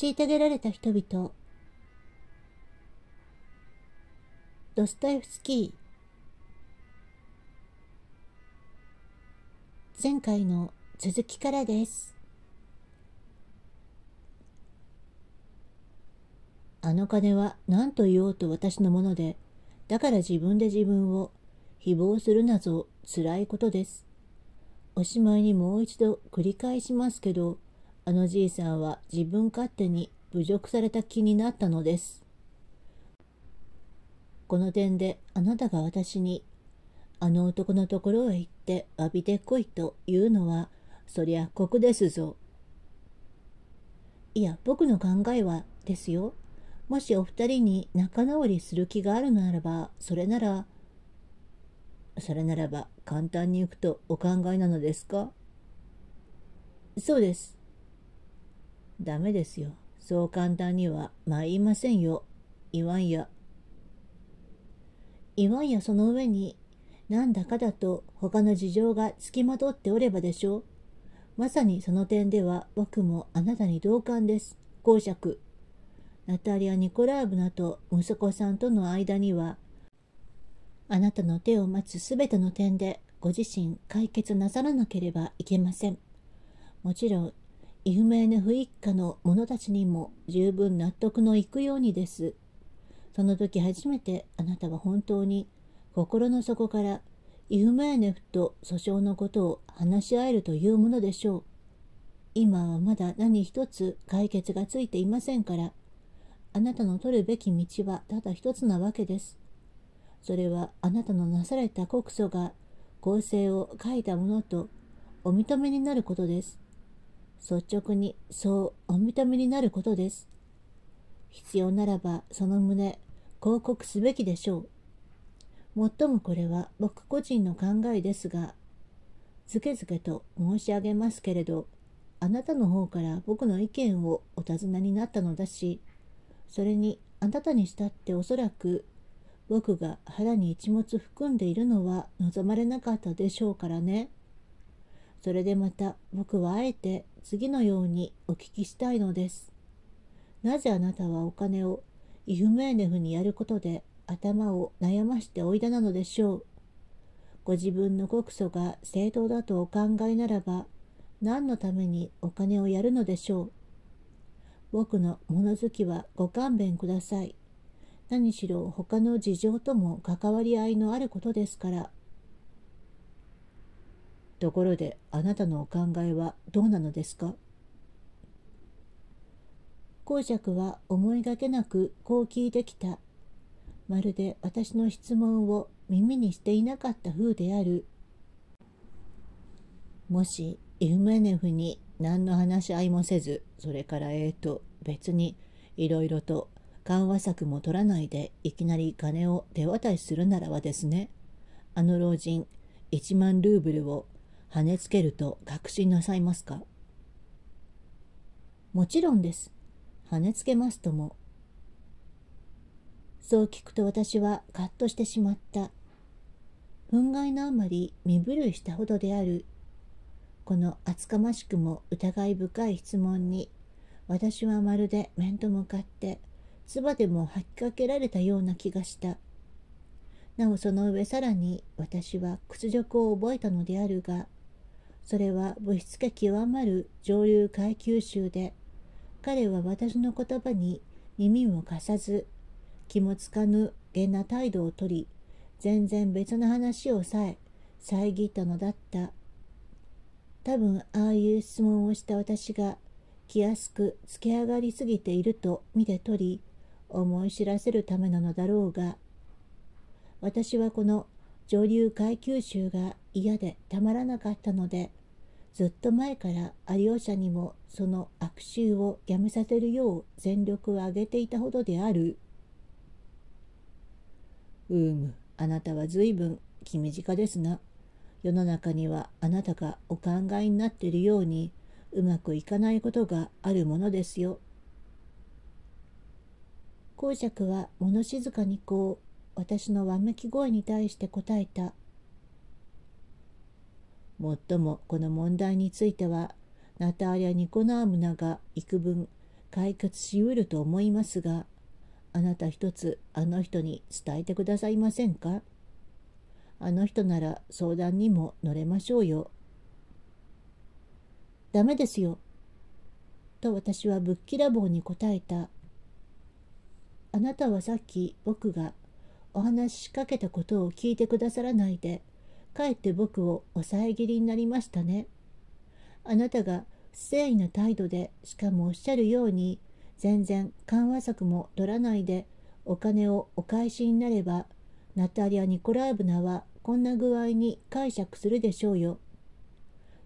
虐げられた人々ドスタエフスキー前回の続きからですあの金は何と言おうと私のものでだから自分で自分を誹謗するなぞつらいことですおしまいにもう一度繰り返しますけどあのじいさんは自分勝手に侮辱された気になったのです。この点であなたが私に、あの男のところへ行って詫びてこいというのは、そりゃ酷ですぞ。いや、僕の考えはですよ。もしお二人に仲直りする気があるならば、それなら、それならば簡単に行くとお考えなのですかそうです。ダメですよ。そう簡単には参りませんよ。言わんや。言わんやその上に、なんだかだと他の事情がつきまとっておればでしょう。まさにその点では僕もあなたに同感です。公爵。ナタリア・ニコラーブナと息子さんとの間には、あなたの手を待つすべての点でご自身解決なさらなければいけません。もちろん有名な不一家の者たちにも十分納得のいくようにです。その時初めてあなたは本当に心の底からイフメーネフと訴訟のことを話し合えるというものでしょう。今はまだ何一つ解決がついていませんから、あなたの取るべき道はただ一つなわけです。それはあなたのなされた告訴が公正を書いたものとお認めになることです。率直にそうお認めになることです。必要ならばその旨、広告すべきでしょう。もっともこれは僕個人の考えですが、ずけずけと申し上げますけれど、あなたの方から僕の意見をお尋ねになったのだし、それにあなたにしたっておそらく僕が腹に一物含んでいるのは望まれなかったでしょうからね。それでまた僕はあえて次のようにお聞きしたいのです。なぜあなたはお金をイフメーネフにやることで頭を悩ましておいだなのでしょう。ご自分の告訴が正当だとお考えならば、何のためにお金をやるのでしょう。僕の物好きはご勘弁ください。何しろ他の事情とも関わり合いのあることですから。ところであなたのお考えはどうなのですか公爵は思いがけなくこう聞いてきた。まるで私の質問を耳にしていなかった風である。もしイフメネフに何の話し合いもせず、それからええと別にいろいろと緩和策も取らないでいきなり金を手渡しするならばですね、あの老人1万ルーブルを跳ねつけると確信なさいますかもちろんです。跳ねつけますとも。そう聞くと私はカッとしてしまった。憤慨のあまり身震いしたほどである。この厚かましくも疑い深い質問に、私はまるで面と向かって、唾でも吐きかけられたような気がした。なおその上さらに私は屈辱を覚えたのであるが、それは物質が極まる上流階級衆で彼は私の言葉に耳も貸さず気もつかぬ下な態度をとり全然別の話をさえ遮ったのだった多分ああいう質問をした私が気安くつけ上がりすぎていると見て取り思い知らせるためなのだろうが私はこの上流階級衆が嫌でたまらなかったのでずっと前から有吉にもその悪臭をやめさせるよう全力を挙げていたほどである。うーむ、あなたは随分気短ですな。世の中にはあなたがお考えになっているようにうまくいかないことがあるものですよ。公爵は物静かにこう私のわめき声に対して答えた。もっともこの問題についてはナターリャ・ニコナームナが幾分解決しうると思いますがあなた一つあの人に伝えてくださいませんかあの人なら相談にも乗れましょうよ。ダメですよ。と私はぶっきらぼうに答えた。あなたはさっき僕がお話しかけたことを聞いてくださらないでかえって僕を抑え切りになりましたね。あなたが不誠意な態度で、しかもおっしゃるように、全然緩和策も取らないで、お金をお返しになれば、ナタリア・ニコラーブナはこんな具合に解釈するでしょうよ。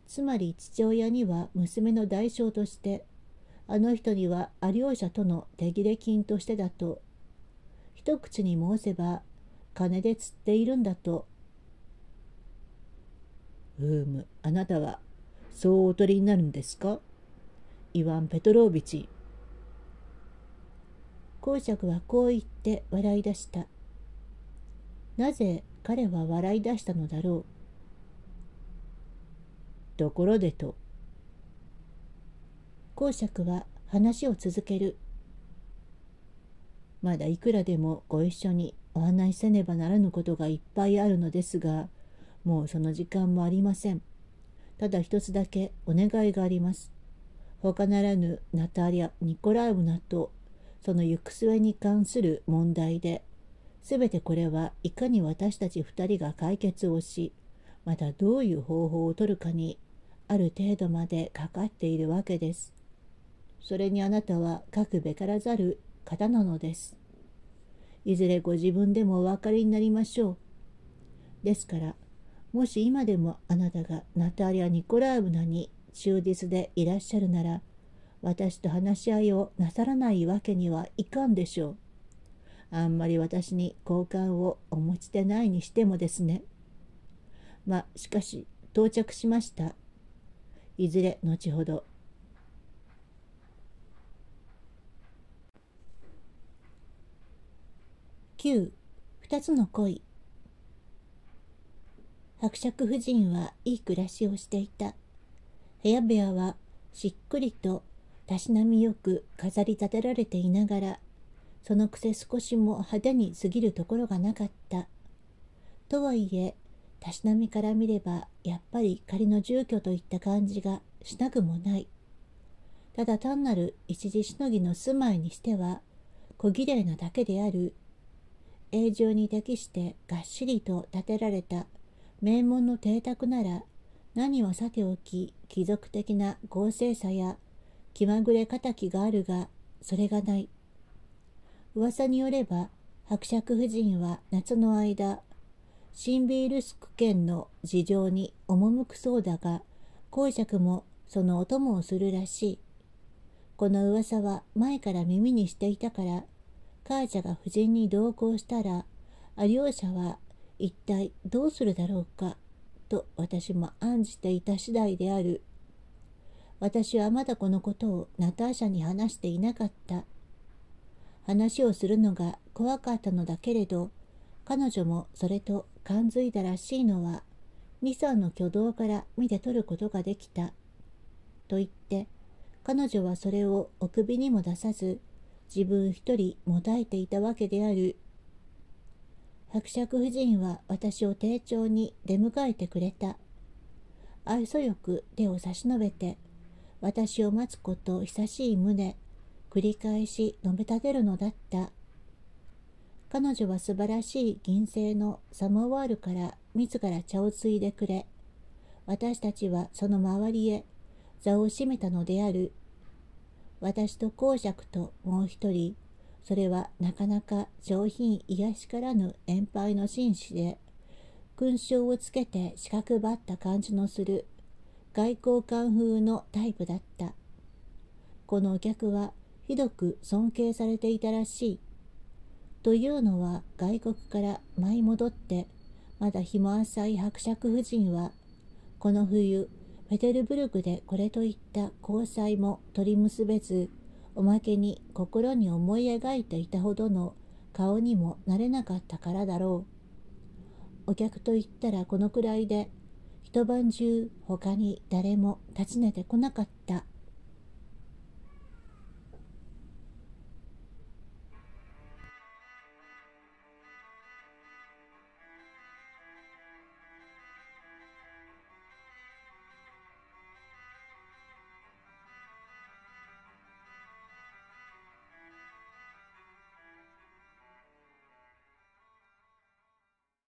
つまり父親には娘の代償として、あの人にはアリオ社との手切れ金としてだと、一口に申せば、金で釣っているんだとうむ、あなたは、そうおとりになるんですかイワン・ペトロービチ。公爵はこう言って笑い出した。なぜ彼は笑い出したのだろう。ところでと。公爵は話を続ける。まだいくらでもご一緒にお話しせねばならぬことがいっぱいあるのですが、もうその時間もありません。ただ一つだけお願いがあります。他ならぬナタリア・ニコライブナとその行く末に関する問題で、すべてこれはいかに私たち二人が解決をし、またどういう方法をとるかに、ある程度までかかっているわけです。それにあなたは書くべからざる方なのです。いずれご自分でもお分かりになりましょう。ですから、もし今でもあなたがナタリア・ニコラーブナに忠実でいらっしゃるなら、私と話し合いをなさらないわけにはいかんでしょう。あんまり私に好感をお持ちでないにしてもですね。ましかし、到着しました。いずれ後ほど。9. 二つの恋。伯爵夫人はいい暮らしをしていた。部屋部屋はしっくりとたしなみよく飾り立てられていながら、そのくせ少しも派手に過ぎるところがなかった。とはいえ、たしなみから見ればやっぱり仮の住居といった感じがしなくもない。ただ単なる一時しのぎの住まいにしては、小綺麗なだけである。永住に適してがっしりと建てられた名門の邸宅なら何はさておき貴族的な豪勢さや気まぐれ敵があるがそれがない噂によれば伯爵夫人は夏の間シンビールスク県の事情に赴くそうだが公爵もそのお供をするらしいこの噂は前から耳にしていたから母者が夫人に同行したら両者は一体どうするだろうかと私も案じていた次第である私はまだこのことをナターシャに話していなかった話をするのが怖かったのだけれど彼女もそれと感づいたらしいのは2。3の挙動から見て取ることができた。と言って彼女はそれをお首にも出さず自分一人もたえていたわけである伯爵夫人は私を丁重に出迎えてくれた。愛想よく手を差し伸べて、私を待つこと久しい旨、繰り返し述べ立てるのだった。彼女は素晴らしい銀製のサモワールから自ら茶をついでくれ、私たちはその周りへ座を占めたのである。私と公爵ともう一人、それはなかなか上品癒しからぬ宴杯の紳士で、勲章をつけて四角ばった感じのする外交官風のタイプだった。このお客はひどく尊敬されていたらしい。というのは外国から舞い戻ってまだ日も浅い伯爵夫人はこの冬ペテルブルクでこれといった交際も取り結べずおまけに心に思い描いていたほどの顔にもなれなかったからだろうお客といったらこのくらいで一晩中他に誰も訪ねてこなかった